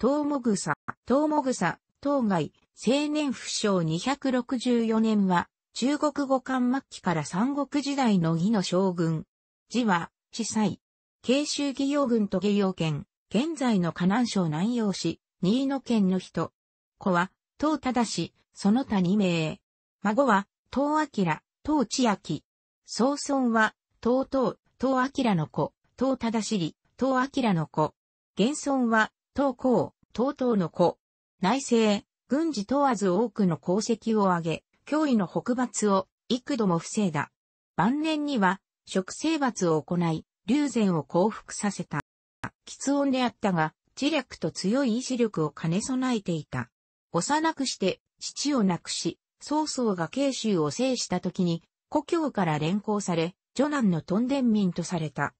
トウモグサ、トウモグサ、当該、青年不詳264年は、中国語漢末期から三国時代の義の将軍。字は、司祭。慶州義陽軍と義陽県、現在の河南省南陽市、新野県の人。子は、唐忠氏、その他二名。孫は、唐明、唐千秋。曾孫は、唐唐、唐明の子、唐忠氏、唐明の子。現孫は、東高、東東の子。内政、軍事問わず多くの功績を挙げ、脅威の北伐を幾度も防いだ。晩年には、食生罰を行い、流禅を降伏させた。喫音であったが、知略と強い意志力を兼ね備えていた。幼くして、父を亡くし、曹操が慶州を制した時に、故郷から連行され、女男のトンデン民とされた。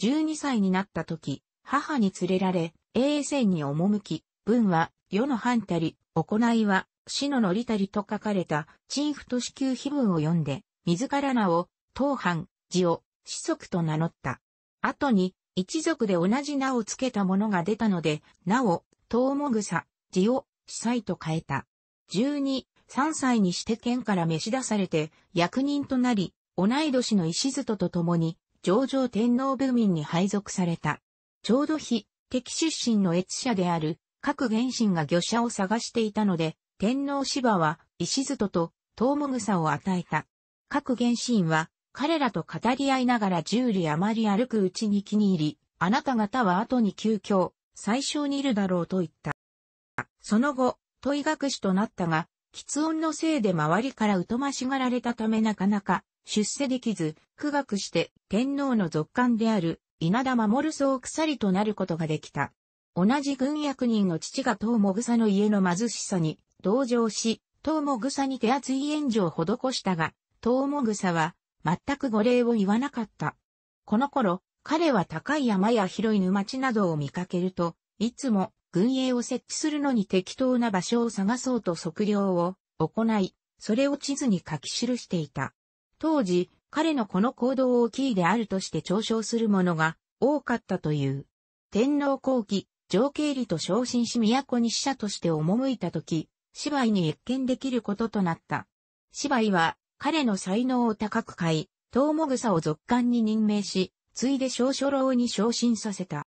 12歳になった時、母に連れられ、永遠線に赴き、文は、世の反たり、行いは、死の乗りたりと書かれた、陳腐都市級碑文を読んで、自ら名を、東藩、寺を、子息と名乗った。後に、一族で同じ名を付けた者が出たので、名を、東もぐさ、寺を、司祭と変えた。十二、三歳にして県から召し出されて、役人となり、同い年の石津とと共に、上場天皇部民に配属された。ちょうど日、敵出身の越者である、各原神が魚者を探していたので、天皇芝は、石里と、トウ草を与えた。各原神は、彼らと語り合いながら十里余り歩くうちに気に入り、あなた方は後に急遽、最小にいるだろうと言った。その後、問い学士となったが、喫音のせいで周りから疎ましがられたためなかなか出世できず、苦学して天皇の続官である稲田守総鎖となることができた。同じ軍役人の父が東もぐさの家の貧しさに同情し、東もぐさに手厚い援助を施したが、東もぐさは全く御礼を言わなかった。この頃、彼は高い山や広い沼地などを見かけると、いつも軍営を設置するのに適当な場所を探そうと測量を行い、それを地図に書き記していた。当時、彼のこの行動をキーであるとして嘲笑する者が多かったという。天皇後期、上経理と昇進し都に使者として赴いた時、芝居に越見できることとなった。芝居は彼の才能を高く買い、東も草を続官に任命し、ついで小書老に昇進させた。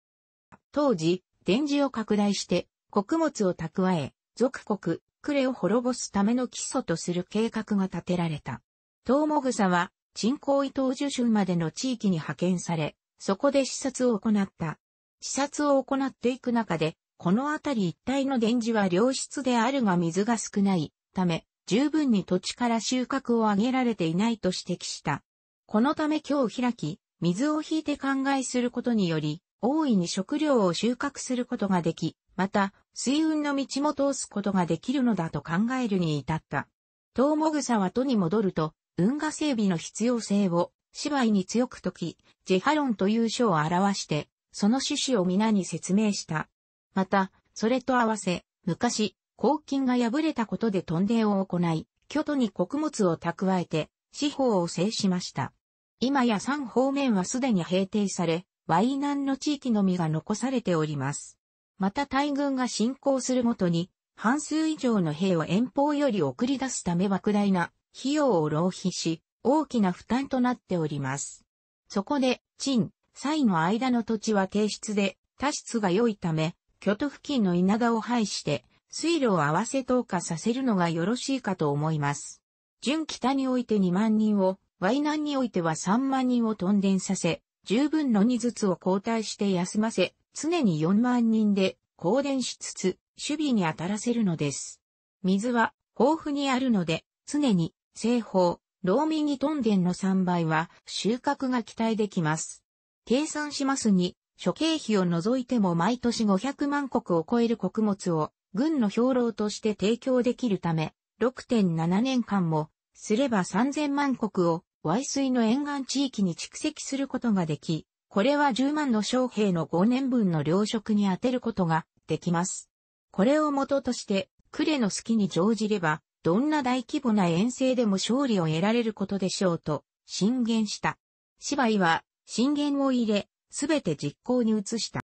当時、伝磁を拡大して、穀物を蓄え、俗国、呉を滅ぼすための基礎とする計画が立てられた。東も草は、鎮光伊東樹州までの地域に派遣され、そこで視察を行った。視察を行っていく中で、この辺り一帯の電磁は良質であるが水が少ないため、十分に土地から収穫を上げられていないと指摘した。このため今日開き、水を引いて考えすることにより、大いに食料を収穫することができ、また、水運の道も通すことができるのだと考えるに至った。トウモグサは都に戻ると、運河整備の必要性を芝居に強く解き、ジェハロンという書を表して、その趣旨を皆に説明した。また、それと合わせ、昔、黄金が破れたことでトンデを行い、巨都に穀物を蓄えて、司法を制しました。今や三方面はすでに平定され、ワイナンの地域のみが残されております。また大軍が侵攻するごとに、半数以上の兵を遠方より送り出すため莫大な費用を浪費し、大きな負担となっております。そこで、陳、蔡の間の土地は低質で、多質が良いため、京都付近の稲田を廃して、水路を合わせ投下させるのがよろしいかと思います。純北において2万人を、ワイナンにおいては3万人を屯田させ、十分の2ずつを交代して休ませ、常に4万人で放電しつつ、守備に当たらせるのです。水は豊富にあるので、常に製法、ローミニトンデンの3倍は収穫が期待できます。計算しますに、諸経費を除いても毎年500万石を超える穀物を軍の兵糧として提供できるため、6.7年間もすれば3000万石を歪水の沿岸地域に蓄積することができ、これは10万の将兵の5年分の糧食に充てることができます。これを元として、呉の隙に乗じれば、どんな大規模な遠征でも勝利を得られることでしょうと、進言した。芝居は、進言を入れ、すべて実行に移した。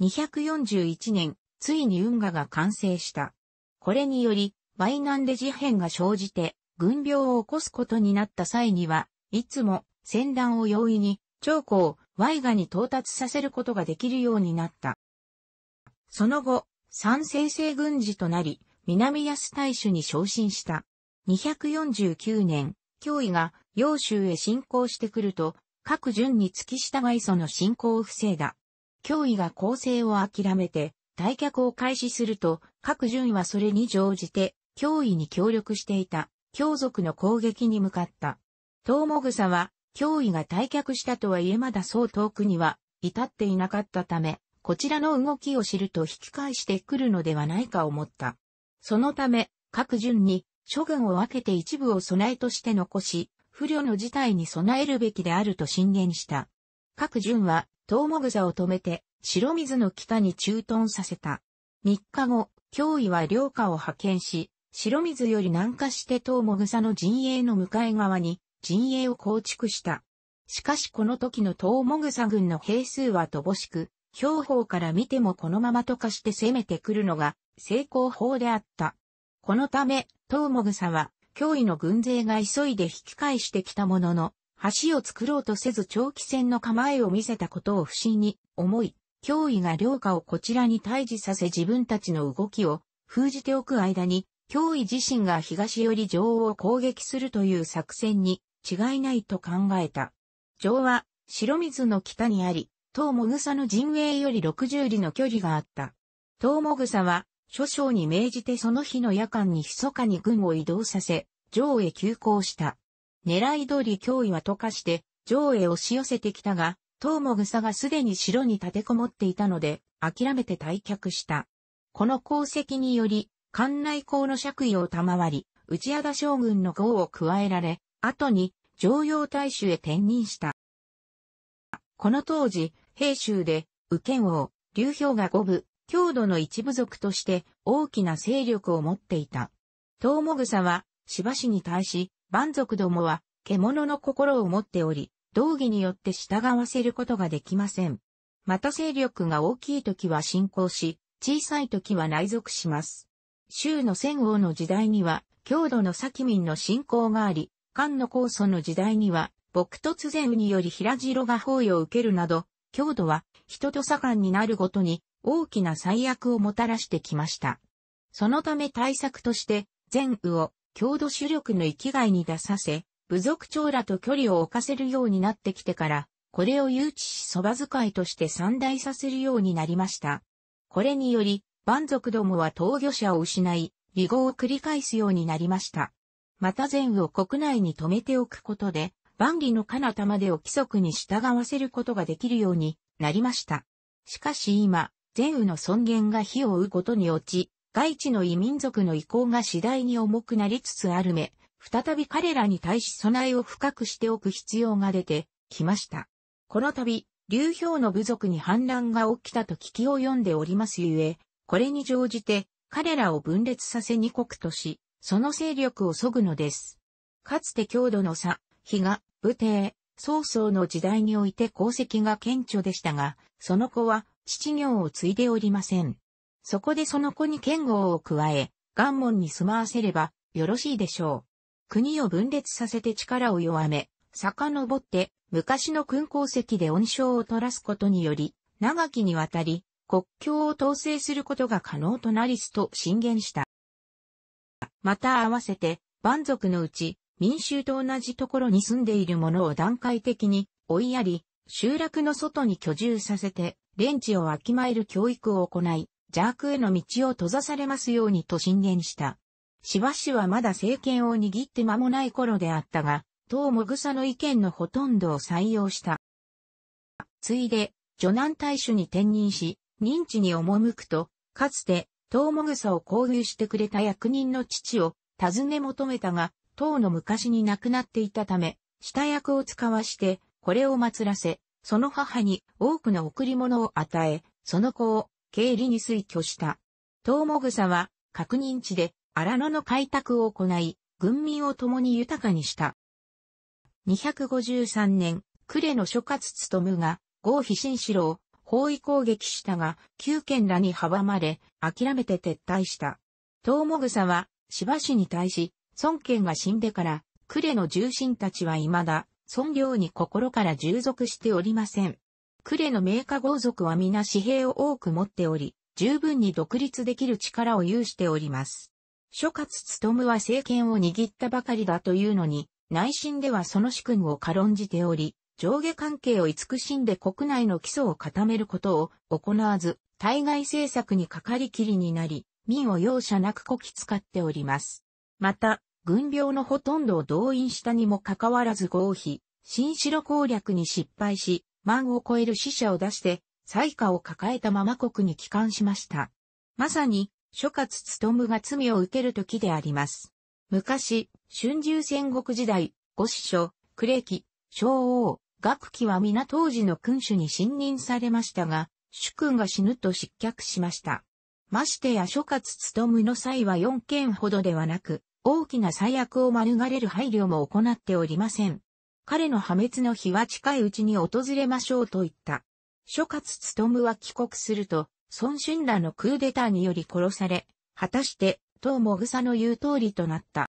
241年、ついに運河が完成した。これにより、ワイナンデ事変が生じて、軍病を起こすことになった際には、いつも、戦乱を容易に、長江、ワイガに到達させることができるようになった。その後、三世制軍事となり、南安大主に昇進した。249年、脅威が揚州へ侵攻してくると、各順に付き従いその侵攻を防いだ。脅威が攻勢を諦めて、退却を開始すると、各順はそれに乗じて、脅威に協力していた、強族の攻撃に向かった。東もぐさは、脅威が退却したとはいえまだそう遠くには、至っていなかったため、こちらの動きを知ると引き返してくるのではないか思った。そのため、各順に諸軍を分けて一部を備えとして残し、不慮の事態に備えるべきであると進言した。各順は、トウモグザを止めて、白水の北に駐屯させた。3日後、脅威は両下を派遣し、白水より南下してトウモグザの陣営の向かい側に陣営を構築した。しかしこの時のトウモグザ軍の兵数は乏しく、兵法から見てもこのまま溶かして攻めてくるのが成功法であった。このため、東もぐさは、脅威の軍勢が急いで引き返してきたものの、橋を作ろうとせず長期戦の構えを見せたことを不審に思い、脅威が領下をこちらに退治させ自分たちの動きを封じておく間に、脅威自身が東より女王を攻撃するという作戦に違いないと考えた。城は白水の北にあり、東もぐさの陣営より60里の距離があった。東もぐさは諸将に命じてその日の夜間に密かに軍を移動させ、上へ急行した。狙い通り脅威は溶かして、上へ押し寄せてきたが、東も草がすでに城に立てこもっていたので、諦めて退却した。この功績により、艦内港の爵位を賜り、内矢田将軍の号を加えられ、後に、常用大衆へ転任した。この当時、兵州で、右剣王、流氷が五部、郷土の一部族として大きな勢力を持っていた。トウモグサは、しばしに対し、蛮族どもは、獣の心を持っており、道義によって従わせることができません。また勢力が大きい時は進行し、小さい時は内属します。州の戦王の時代には、郷土の先民の信仰があり、漢の高祖の時代には、僕突然により平城が包囲を受けるなど、郷土は人と盛んになるごとに大きな災悪をもたらしてきました。そのため対策として、善雨を郷土主力の生きがいに出させ、部族長らと距離を置かせるようになってきてから、これを誘致し蕎麦使いとして散大させるようになりました。これにより、蛮族どもは投御者を失い、離合を繰り返すようになりました。また善雨を国内に止めておくことで、万里の彼方までを規則に従わせることができるようになりました。しかし今、善宇の尊厳が火を追うことに落ち、外地の異民族の意向が次第に重くなりつつあるめ、再び彼らに対し備えを深くしておく必要が出てきました。この度、流氷の部族に反乱が起きたと聞きを読んでおりますゆえ、これに乗じて彼らを分裂させ二国とし、その勢力を削ぐのです。かつて強度の差、比嘉、武帝、曹操の時代において功績が顕著でしたが、その子は父業を継いでおりません。そこでその子に剣豪を加え、元門に住まわせれば、よろしいでしょう。国を分裂させて力を弱め、遡って、昔の勲功石で恩賞を取らすことにより、長きにわたり、国境を統制することが可能となりすと進言した。また合わせて、蛮族のうち、民衆と同じところに住んでいる者を段階的に追いやり、集落の外に居住させて、連地をわきまえる教育を行い、邪悪への道を閉ざされますようにと進言した。しばしはまだ政権を握って間もない頃であったが、党もぐさの意見のほとんどを採用した。ついで、女南大使に転任し、認知に赴くと、かつて、党もぐさを交流してくれた役人の父を尋ね求めたが、党の昔に亡くなっていたため、下役を使わして、これを祀らせ、その母に多くの贈り物を与え、その子を経理に推挙した。トウモグサは、確認地で荒野の開拓を行い、軍民を共に豊かにした。253年、呉の諸葛務が、合皮新四郎、包囲攻撃したが、旧県らに阻まれ、諦めて撤退した。トウモグサは、しばしに対し、孫権が死んでから、呉の重臣たちは未だ、尊領に心から従属しておりません。呉の名家豪族は皆紙幣を多く持っており、十分に独立できる力を有しております。諸葛務は政権を握ったばかりだというのに、内心ではその主君を軽んじており、上下関係を慈しんで国内の基礎を固めることを行わず、対外政策にかかりきりになり、民を容赦なくこき使っております。また、軍病のほとんどを動員したにもかかわらず合否、新城攻略に失敗し、万を超える死者を出して、災禍を抱えたまま国に帰還しました。まさに、諸葛勤が罪を受ける時であります。昔、春秋戦国時代、五師匠、暮れキ、昭王、学期は皆当時の君主に信任されましたが、主君が死ぬと失脚しました。ましてや諸葛勤の際は4件ほどではなく、大きな最悪を免れる配慮も行っておりません。彼の破滅の日は近いうちに訪れましょうと言った。諸葛勤は帰国すると、孫春らのクーデターにより殺され、果たして、唐もぐさの言う通りとなった。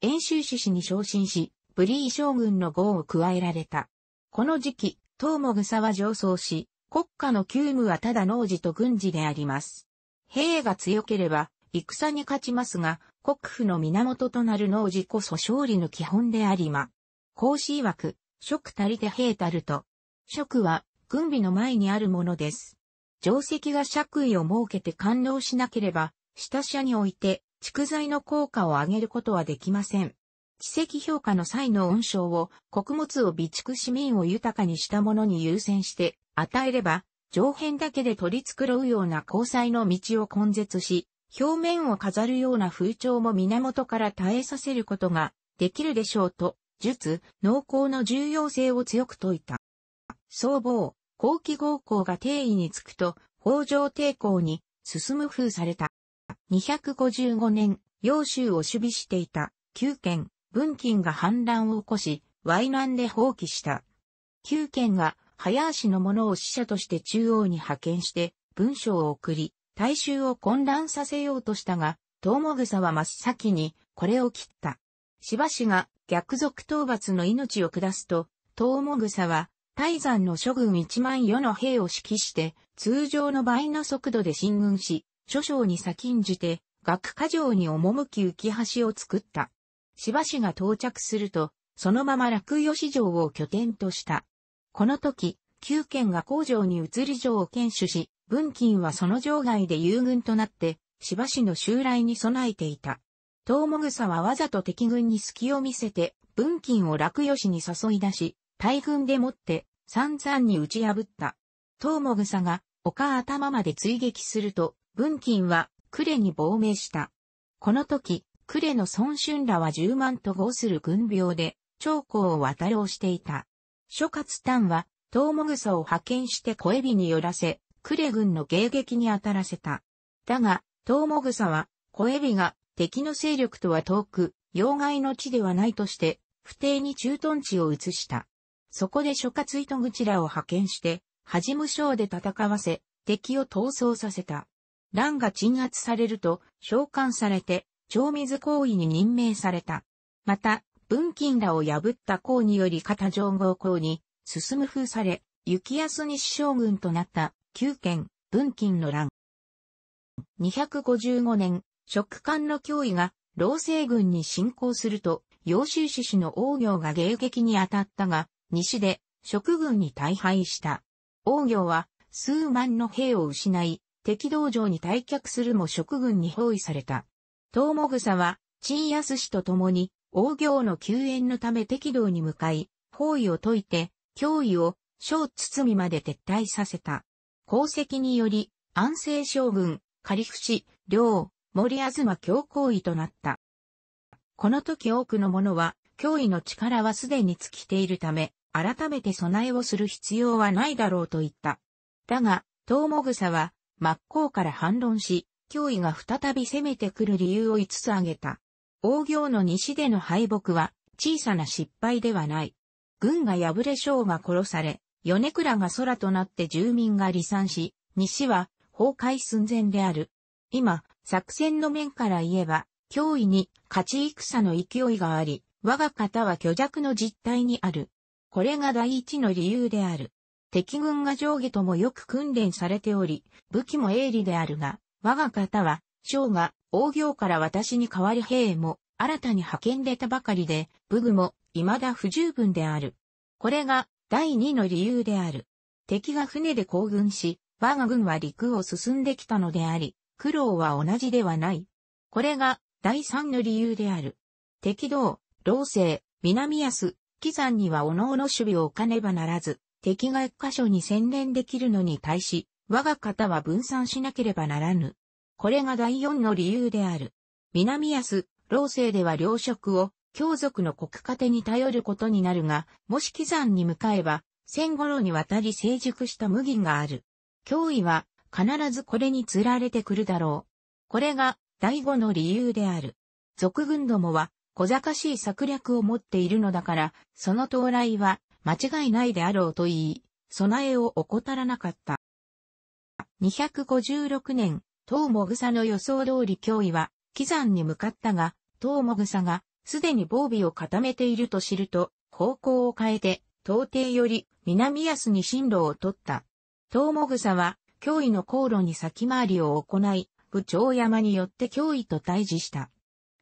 遠州志士に昇進し、ブリー将軍の号を加えられた。この時期、唐もぐさは上層し、国家の急務はただ農事と軍事であります。兵が強ければ、戦に勝ちますが、国府の源となる農事こそ勝利の基本でありま。孔子曰く、食足りて兵たると。食は、軍備の前にあるものです。定石が借位を設けて官能しなければ、下社において、蓄財の効果を上げることはできません。奇跡評価の際の恩賞を、穀物を備蓄市民を豊かにしたものに優先して、与えれば、上辺だけで取り繕うような交際の道を根絶し、表面を飾るような風潮も源から耐えさせることができるでしょうと、術、農耕の重要性を強く説いた。僧帽、後期合校が定位につくと、北条抵抗に進む風された。255年、揚州を守備していた、九県、文金が反乱を起こし、淮南で放棄した。九県が、早足の者を使者として中央に派遣して、文章を送り、大衆を混乱させようとしたが、も草は真っ先にこれを切った。しばしが逆賊討伐の命を下すと、も草は大山の諸軍一万余の兵を指揮して、通常の倍の速度で進軍し、諸将に先んじて、学科城に赴き浮橋を作った。しばしが到着すると、そのまま落市城を拠点とした。この時、旧県が工場に移り城を検守し、文金はその場外で遊軍となって、芝市の襲来に備えていた。東もぐさはわざと敵軍に隙を見せて、文金を落吉に誘い出し、大軍でもって散々に打ち破った。東もぐさが丘頭まで追撃すると、文金は呉に亡命した。この時、呉の孫春らは10万と合する軍病で、長江を渡ろうしていた。諸葛丹は、東もぐさを派遣して小エビに寄らせ、クレ軍の迎撃に当たらせた。だが、トウモグサは、小エビが敵の勢力とは遠く、要害の地ではないとして、不定に駐屯地を移した。そこで諸葛糸口らを派遣して、はじむ将で戦わせ、敵を逃走させた。乱が鎮圧されると、召喚されて、長水行為に任命された。また、文金らを破った功により片上合行に、進む風され、雪安西将軍となった9件、文金の乱。255年、食官の脅威が、老政軍に侵攻すると、揚州市市の王行が迎撃に当たったが、西で、食軍に大敗した。王行は、数万の兵を失い、敵道場に退却するも食軍に包囲された。東も草は、陳安氏と共に、王行の救援のため敵道に向かい、包囲を解いて、脅威を、小包まで撤退させた。功績により、安政将軍、狩伏、領、森ま教皇位となった。この時多くの者は、脅威の力はすでに尽きているため、改めて備えをする必要はないだろうと言った。だが、東も草は、真っ向から反論し、脅威が再び攻めてくる理由を5つ挙げた。王行の西での敗北は、小さな失敗ではない。軍が敗れ将が殺され、米倉が空となって住民が離散し、西は崩壊寸前である。今、作戦の面から言えば、脅威に勝ち戦の勢いがあり、我が方は虚弱の実態にある。これが第一の理由である。敵軍が上下ともよく訓練されており、武器も鋭利であるが、我が方は、将が、王行から私に代わり兵も、新たに派遣出たばかりで、武具も、未だ不十分である。これが、第2の理由である。敵が船で行軍し、我が軍は陸を進んできたのであり、苦労は同じではない。これが第3の理由である。敵道、老政、南安、紀山には各々守備を置かねばならず、敵が一箇所に専念できるのに対し、我が方は分散しなければならぬ。これが第4の理由である。南安、老政では糧食を、強族の国家手に頼ることになるが、もし貴山に向かえば、戦頃にわたり成熟した麦がある。脅威は、必ずこれに釣られてくるだろう。これが、第五の理由である。俗軍どもは、小賢しい策略を持っているのだから、その到来は、間違いないであろうと言い、備えを怠らなかった。256年、東もぐさの予想通り脅威は、貴山に向かったが、東もぐさがすでに防備を固めていると知ると、方向を変えて、東帝より南安に進路を取った。東もぐさは、脅威の航路に先回りを行い、部長山によって脅威と対峙した。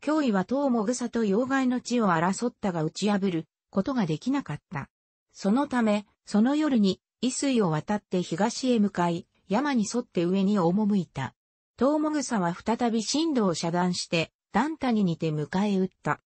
脅威は東もぐさと妖怪の地を争ったが打ち破ることができなかった。そのため、その夜に、伊水を渡って東へ向かい、山に沿って上に赴いた。東もぐさは再び進路を遮断して、団ニにて迎え撃った。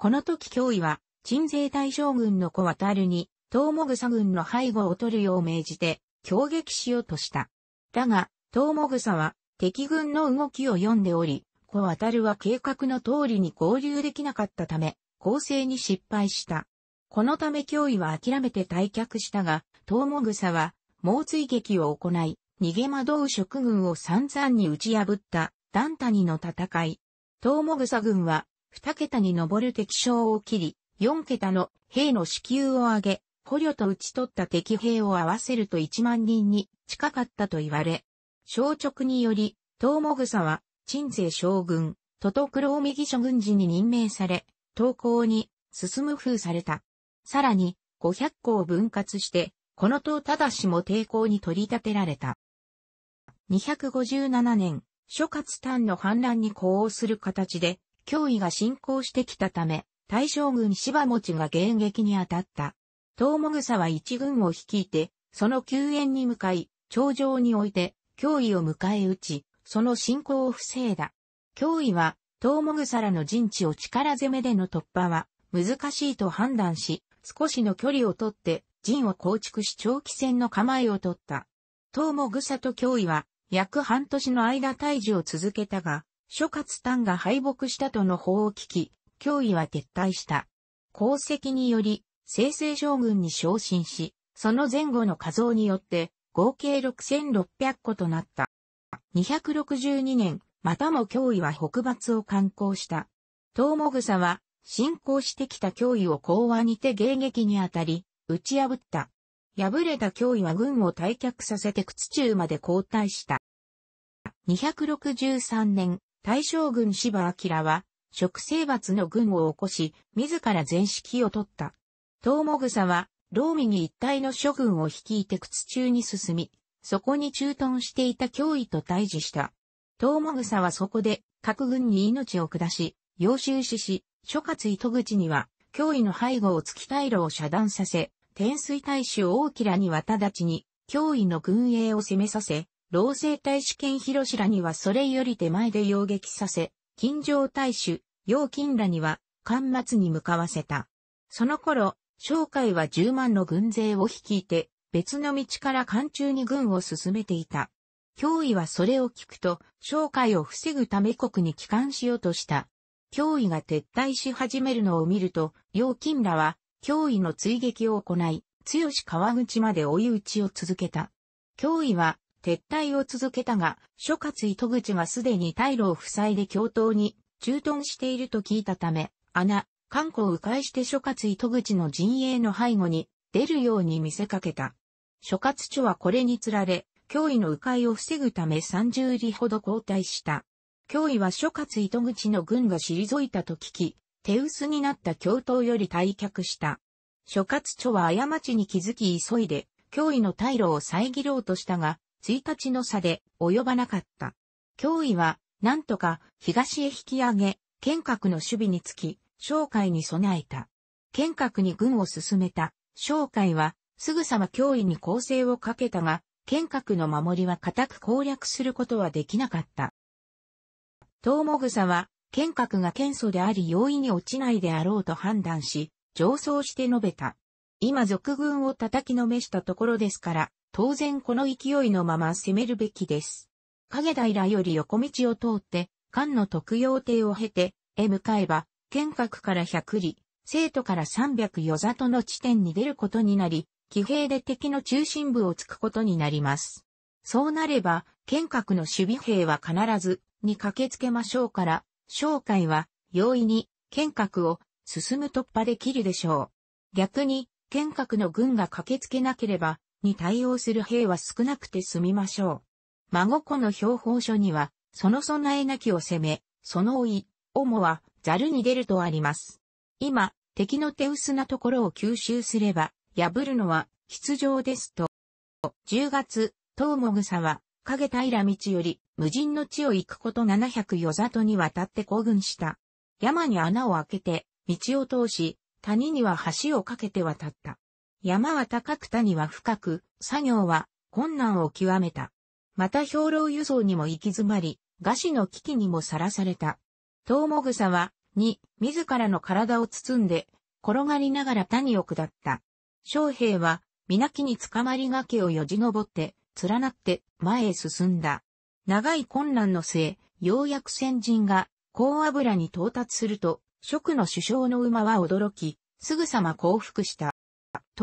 この時脅威は、鎮西大将軍の小渡るに、東もぐさ軍の背後を取るよう命じて、攻撃しようとした。だが、東もぐさは、敵軍の動きを読んでおり、小渡るは計画の通りに合流できなかったため、攻勢に失敗した。このため脅威は諦めて退却したが、東もぐさは、猛追撃を行い、逃げ惑う職軍を散々に打ち破った、ダンタニの戦い。東もぐ軍は、2桁に上る敵将を切り、4桁の兵の支給を上げ、捕虜と討ち取った敵兵を合わせると1万人に近かったと言われ、小直により、東も草は、鎮西将軍、都都黒尾右諸軍事に任命され、東降に進む風された。さらに、500個を分割して、この党ただしも抵抗に取り立てられた。257年、諸葛丹の反乱に呼応する形で、脅威が進行してきたため、大将軍柴持が迎撃に当たった。東もぐサは一軍を率いて、その救援に向かい、頂上において、脅威を迎え撃ち、その進行を防いだ。脅威は、東もぐサらの陣地を力攻めでの突破は、難しいと判断し、少しの距離をとって、陣を構築し長期戦の構えを取った。東もぐサと脅威は、約半年の間退治を続けたが、諸葛丹が敗北したとの報を聞き、脅威は撤退した。功績により、清々将軍に昇進し、その前後の画像によって、合計6600個となった。262年、またも脅威は北伐を刊行した。東も草は、進行してきた脅威を講和にて迎撃にあたり、打ち破った。敗れた脅威は軍を退却させて靴中まで後退した。263年、大将軍芝明は、食生罰の軍を起こし、自ら全指揮を取った。東もぐさは、ミに一体の諸軍を率いて靴中に進み、そこに駐屯していた脅威と対峙した。東もぐさはそこで、各軍に命を下し、要収死し、諸葛糸口には、脅威の背後を突き退路を遮断させ、天水大使を大きらに渡立ちに、脅威の軍営を攻めさせ、老生大使兼広志らにはそれより手前で擁撃させ、金城大使、陽金らには、間末に向かわせた。その頃、商会は10万の軍勢を率いて、別の道から艦中に軍を進めていた。脅威はそれを聞くと、商会を防ぐため国に帰還しようとした。脅威が撤退し始めるのを見ると、陽金らは、脅威の追撃を行い、強し川口まで追い打ちを続けた。脅威は、撤退を続けたが、諸葛糸口がすでに退路を塞いで共闘に駐屯していると聞いたため、穴、観光を迂回して諸葛糸口の陣営の背後に出るように見せかけた。諸葛著はこれにつられ、脅威の迂回を防ぐため30里ほど交代した。脅威は諸葛糸口の軍が退いたと聞き、手薄になった共闘より退却した。諸葛は過ちに気づき急いで、脅威の退路を遮ろうとしたが、1日の差で及ばなかった。脅威は、なんとか東へ引き上げ、剣閣の守備につき、紹介に備えた。剣閣に軍を進めた、紹介は、すぐさま脅威に攻勢をかけたが、剣閣の守りは固く攻略することはできなかった。トウモグサは、剣閣が剣祖であり容易に落ちないであろうと判断し、上層して述べた。今俗軍を叩きのめしたところですから、当然この勢いのまま攻めるべきです。影平より横道を通って、関の特養亭を経て、へ向かえば、剣閣から百里、生徒から三百余里の地点に出ることになり、騎兵で敵の中心部を突くことになります。そうなれば、剣閣の守備兵は必ず、に駆けつけましょうから、正解は、容易に、剣閣を、進む突破できるでしょう。逆に、剣閣の軍が駆けつけなければ、に対応する兵は少なくて済みましょう。孫子の標本書には、その備えなきを攻め、その追い、主は、ざるに出るとあります。今、敵の手薄なところを吸収すれば、破るのは、必要ですと。10月、東もぐさは、影平道より、無人の地を行くこと700余里に渡って行軍した。山に穴を開けて、道を通し、谷には橋を架けて渡った。山は高く谷は深く、作業は困難を極めた。また兵糧輸送にも行き詰まり、餓死の危機にもさらされた。トウモグサは、に、自らの体を包んで、転がりながら谷を下った。将兵は、皆木につかまり崖をよじ登って、連なって前へ進んだ。長い困難の末、ようやく先人が、高油に到達すると、食の首相の馬は驚き、すぐさま降伏した。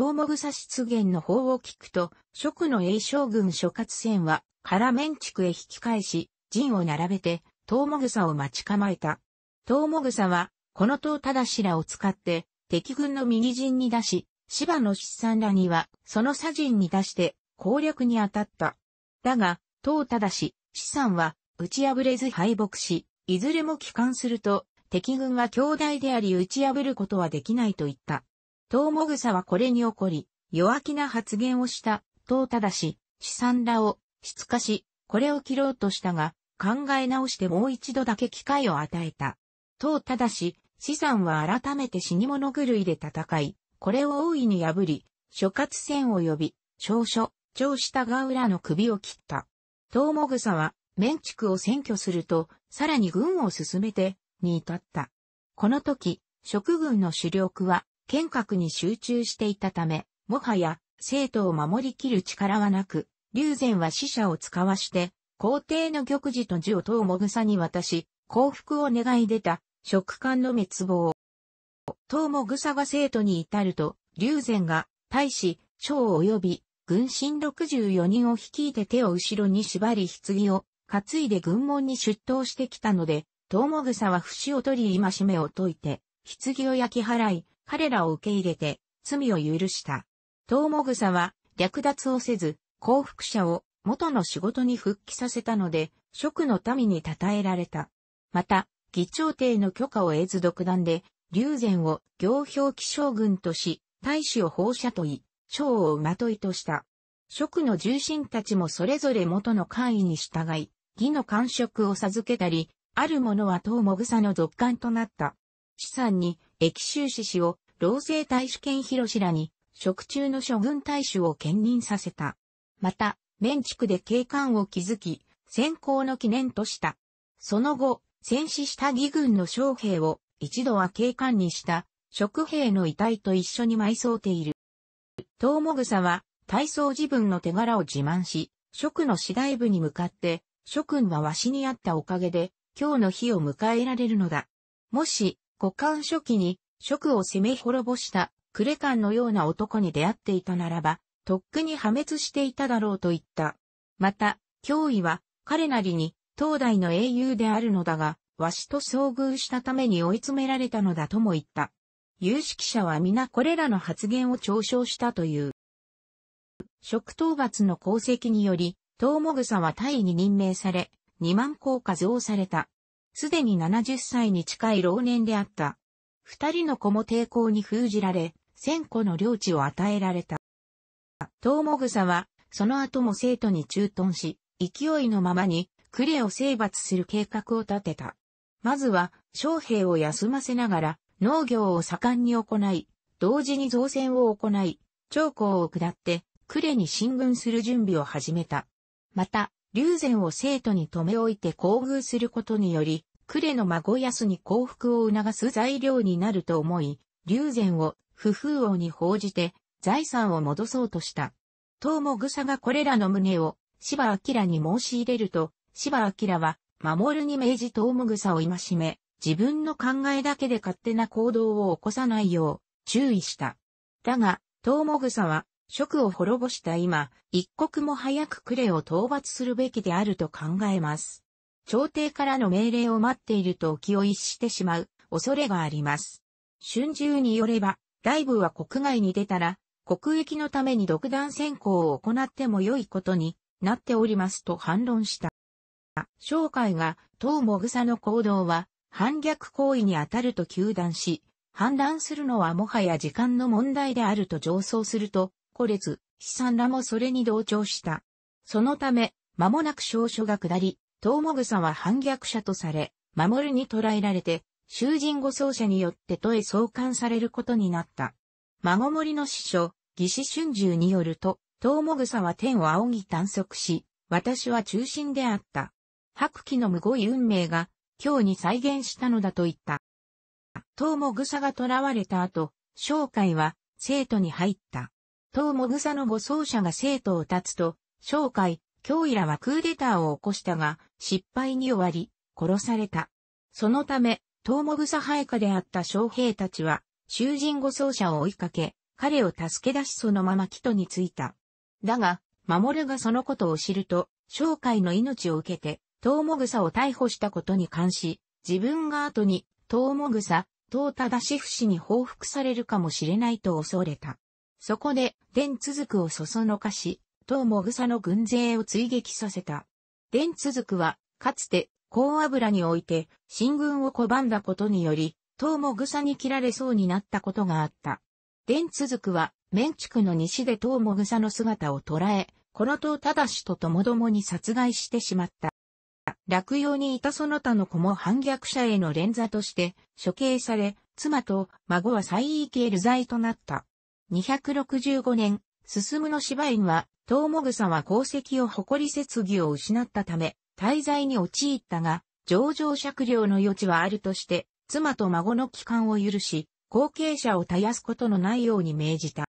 東もぐさ出現の方を聞くと、区の栄将軍諸葛戦は、から面地区へ引き返し、陣を並べて、東もぐさを待ち構えた。東もぐさは、この東忠氏らを使って、敵軍の右陣に出し、芝の出産らには、その左陣に出して、攻略に当たった。だが、東忠氏、資産は、打ち破れず敗北し、いずれも帰還すると、敵軍は兄弟であり打ち破ることはできないと言った。東もぐさはこれに起こり、弱気な発言をした、ただし、資産らを、質化し、これを切ろうとしたが、考え直してもう一度だけ機会を与えた。ただし、資産は改めて死に物狂いで戦い、これを大いに破り、諸葛戦を呼び、少書、長下が裏の首を切った。東もぐさは、面畜を占拠すると、さらに軍を進めて、に至った。この時、職軍の主力は、剣閣に集中していたため、もはや、生徒を守りきる力はなく、竜禅は死者を使わして、皇帝の玉児と樹を東もぐさに渡し、幸福を願い出た、食官の滅亡。東もぐさが生徒に至ると、竜禅が、大使、長及び、軍神64人を率いて手を後ろに縛り棺を、担いで軍門に出頭してきたので、東もぐさは節を取り今しめを解いて、棺を焼き払い、彼らを受け入れて、罪を許した。トもぐさは、略奪をせず、降伏者を元の仕事に復帰させたので、職の民に称えられた。また、議長廷の許可を得ず独断で、龍禅を行表気将軍とし、大使を放射とい、将を馬といとした。職の重臣たちもそれぞれ元の官位に従い、義の官職を授けたり、ある者は東もぐさの続官となった。資産に益州志士を、老政大使兼広志らに、職中の諸軍大使を兼任させた。また、面地区で景観を築き、先行の記念とした。その後、戦死した義軍の将兵を一度は警官にした職兵の遺体と一緒に埋葬ている。東も草は体操自分の手柄を自慢し、職の次第部に向かって、諸君はわしにあったおかげで、今日の日を迎えられるのだ。もし、五感初期に、職を攻め滅ぼしたクレカンのような男に出会っていたならば、とっくに破滅していただろうと言った。また、脅威は彼なりに当代の英雄であるのだが、わしと遭遇したために追い詰められたのだとも言った。有識者は皆これらの発言を嘲笑したという。食討伐の功績により、トウモグさは大義に任命され、2万個を加増された。すでに70歳に近い老年であった。二人の子も抵抗に封じられ、千個の領地を与えられた。トウモグサは、その後も生徒に駐屯し、勢いのままに、クレを征伐する計画を立てた。まずは、将兵を休ませながら、農業を盛んに行い、同時に造船を行い、長江を下って、クレに進軍する準備を始めた。また、龍禅を生徒に留め置いて厚遇することにより、呉の孫安に幸福を促す材料になると思い、龍禅を不風王に報じて財産を戻そうとした。東も草がこれらの旨を芝明に申し入れると、芝明は守るに命じ東も草を戒め、自分の考えだけで勝手な行動を起こさないよう注意した。だが、東も草は職を滅ぼした今、一刻も早く呉を討伐するべきであると考えます。朝廷からの命令を待っていると気を逸してしまう恐れがあります。春秋によれば、大部は国外に出たら、国益のために独断選考を行っても良いことになっておりますと反論した。商会が、当もぐさの行動は、反逆行為に当たると求断し、反乱するのはもはや時間の問題であると上奏すると、孤列、悲惨らもそれに同調した。そのため、間もなく少書が下り、トウモグサは反逆者とされ、守るに捕らえられて、囚人護送者によって都へ送還されることになった。孫森の師匠、義士春秋によると、トウモグサは天を仰ぎ探索し、私は中心であった。白鬼の無語い運命が、今日に再現したのだと言った。トウモグサがらわれた後、紹会は、生徒に入った。トウモグサの護送者が生徒を立つと、紹会、京いらはクーデターを起こしたが、失敗に終わり、殺された。そのため、トウモグサ配下であった将兵たちは、囚人護送車を追いかけ、彼を助け出しそのままキトに着いた。だが、守がそのことを知ると、商会の命を受けて、トウモグサを逮捕したことに関し、自分が後に、トウモグサ、トウタダシフシに報復されるかもしれないと恐れた。そこで、伝続くをそそのかし、東もぐさの軍勢を追撃させた。伝続くは、かつて、高油において、進軍を拒んだことにより、東もぐさに切られそうになったことがあった。伝続くは、面クの西で東もぐさの姿を捉え、このた忠氏とともどもに殺害してしまった。落葉にいたその他の子も反逆者への連座として処刑され、妻と孫は再生へる罪となった。265年、進むの芝院はトウモグさは功績を誇り設議を失ったため、滞在に陥ったが、上場借料の余地はあるとして、妻と孫の帰還を許し、後継者を絶やすことのないように命じた。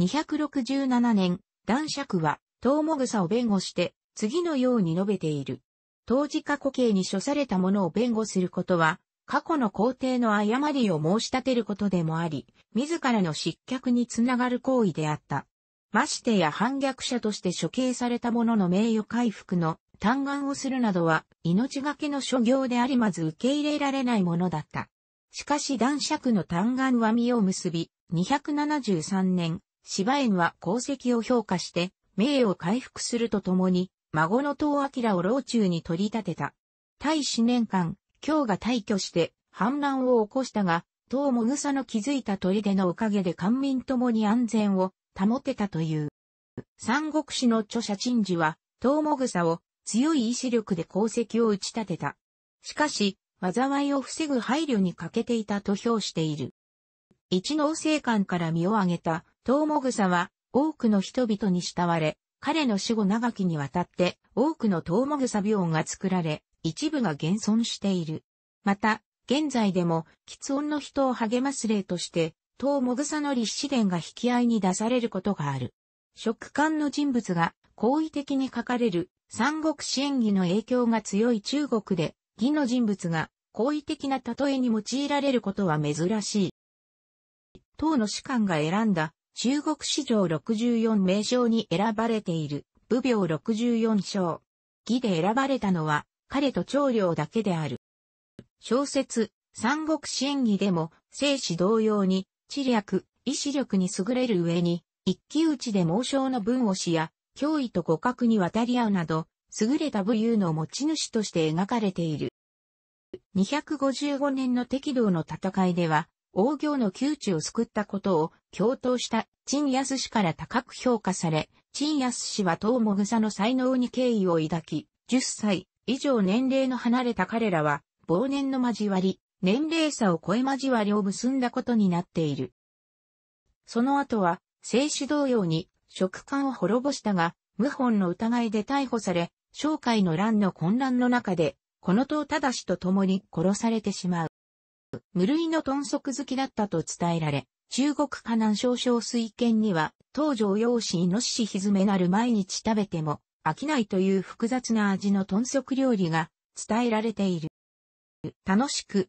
267年、男爵は、トウモグサを弁護して、次のように述べている。当時過去刑に処された者を弁護することは、過去の皇帝の誤りを申し立てることでもあり、自らの失脚につながる行為であった。ましてや反逆者として処刑された者の名誉回復の嘆願をするなどは命がけの所業でありまず受け入れられないものだった。しかし男爵の嘆願は実を結び、273年、芝園は功績を評価して、名誉回復するとともに、孫の東明を老中に取り立てた。対四年間、京が退去して反乱を起こしたが、東もぐさの築いた砦のおかげで官民ともに安全を保てたという。三国志の著者陳次は、モもサを強い意志力で功績を打ち立てた。しかし、災いを防ぐ配慮に欠けていたと評している。一能生官から身を上げたトウモグサは多くの人々に慕われ、彼の死後長きにわたって多くのトウモグサ病が作られ、一部が現存している。また、現在でも、喫音の人を励ます例として、東もぐさの立志伝が引き合いに出されることがある。食感の人物が好意的に書かれる三国支援義の影響が強い中国で、義の人物が好意的な例えに用いられることは珍しい。唐の士官が選んだ中国史上64名将に選ばれている武病64章。義で選ばれたのは彼と長領だけである。小説、三国支援義でも、生死同様に、知略、意志力に優れる上に、一騎打ちで猛将の分をしや、脅威と互角に渡り合うなど、優れた武勇の持ち主として描かれている。255年の適度の戦いでは、王行の窮地を救ったことを、共闘した陳安氏から高く評価され、陳安氏は東もぐさの才能に敬意を抱き、10歳以上年齢の離れた彼らは、忘年の交わり、年齢差を超え交わりを結んだことになっている。その後は、聖主同様に、食感を滅ぼしたが、謀反の疑いで逮捕され、生会の乱の混乱の中で、この党正しと共に殺されてしまう。無類の豚足好きだったと伝えられ、中国河南少々水圏には、東条養子イノシシひずめなる毎日食べても飽きないという複雑な味の豚足料理が伝えられている。楽しく